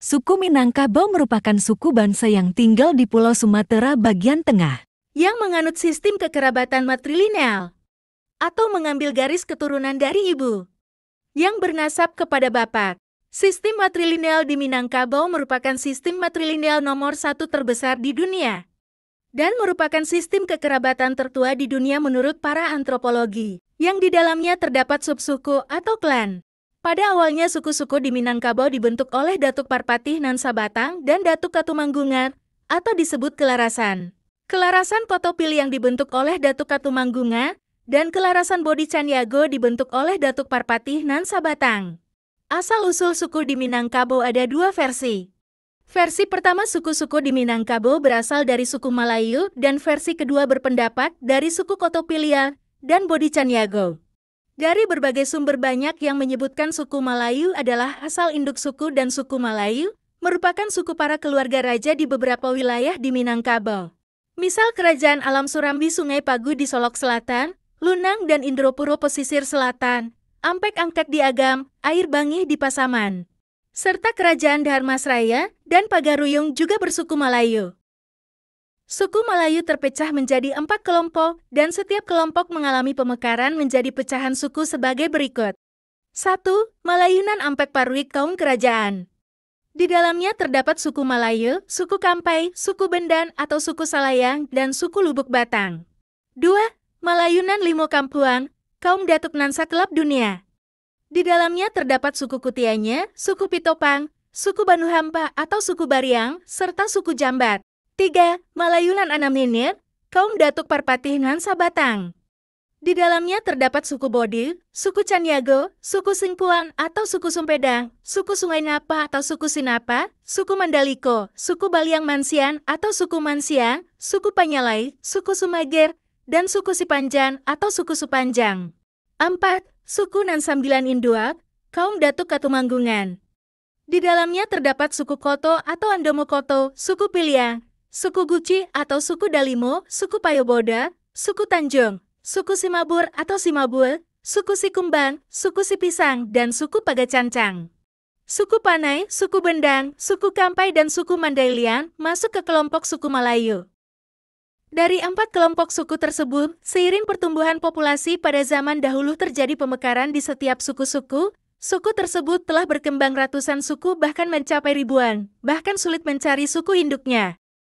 Suku Minangkabau merupakan suku bangsa yang tinggal di Pulau Sumatera bagian tengah. Yang menganut sistem kekerabatan matrilineal. Atau mengambil garis keturunan dari ibu. Yang bernasab kepada bapak. Sistem matrilineal di Minangkabau merupakan sistem matrilineal nomor satu terbesar di dunia dan merupakan sistem kekerabatan tertua di dunia menurut para antropologi, yang di dalamnya terdapat subsuku atau klan. Pada awalnya suku-suku di Minangkabau dibentuk oleh Datuk Parpatih Nansabatang dan Datuk Katumanggungan, atau disebut kelarasan. Kelarasan Potopil yang dibentuk oleh Datuk Katumanggunga dan kelarasan Bodi Caniago dibentuk oleh Datuk Parpatih Nansabatang. Asal-usul suku di Minangkabau ada dua versi. Versi pertama suku-suku di Minangkabau berasal dari suku Melayu dan versi kedua berpendapat dari suku Kotopilia dan Bodi Caniago. Dari berbagai sumber banyak yang menyebutkan suku Malayu adalah asal induk suku dan suku Malayu, merupakan suku para keluarga raja di beberapa wilayah di Minangkabau. Misal kerajaan alam Surambi Sungai Pagu di Solok Selatan, Lunang dan Indropuro pesisir selatan, Ampek Angkat di Agam, Air Bangih di Pasaman serta Kerajaan Dharmasraya dan Pagaruyung juga bersuku Malayu. Suku Melayu terpecah menjadi empat kelompok, dan setiap kelompok mengalami pemekaran menjadi pecahan suku sebagai berikut. 1. Melayunan Ampek Parwik Kaum Kerajaan Di dalamnya terdapat suku Melayu, suku Kampai, suku Bendan atau suku Salayang, dan suku Lubuk Batang. 2. Melayunan Limo Kampuang Kaum Datuk Nansa Kelab Dunia Di dalamnya terdapat suku Kutianya, suku Pitopang, suku Banu atau suku Bariang, serta suku Jambat. 3. Malayulan Anaminir, kaum Datuk Parpatih Nansa Batang. Di dalamnya terdapat suku Bodil, suku Caniago, suku Singpuan atau suku Sumpedang, suku Sungai Napa atau suku Sinapa, suku Mandaliko, suku Baliang Mansian atau suku Mansian, suku Panyalai, suku Sumager, dan suku Sipanjan atau suku Supanjang. empat, Suku Nansambilan Induak, kaum Datuk Katumanggungan. Di dalamnya terdapat suku Koto atau Andomo Koto, suku Pilia suku Guci atau suku Dalimo, suku Payoboda, suku Tanjung, suku Simabur atau Simabul, suku Sikumbang, suku Sipisang, dan suku Pagacancang. Suku Panai, suku Bendang, suku Kampai dan suku Mandailian masuk ke kelompok suku Melayu. Dari empat kelompok suku tersebut, seiring pertumbuhan populasi pada zaman dahulu terjadi pemekaran di setiap suku-suku, suku tersebut telah berkembang ratusan suku bahkan mencapai ribuan, bahkan sulit mencari suku induknya.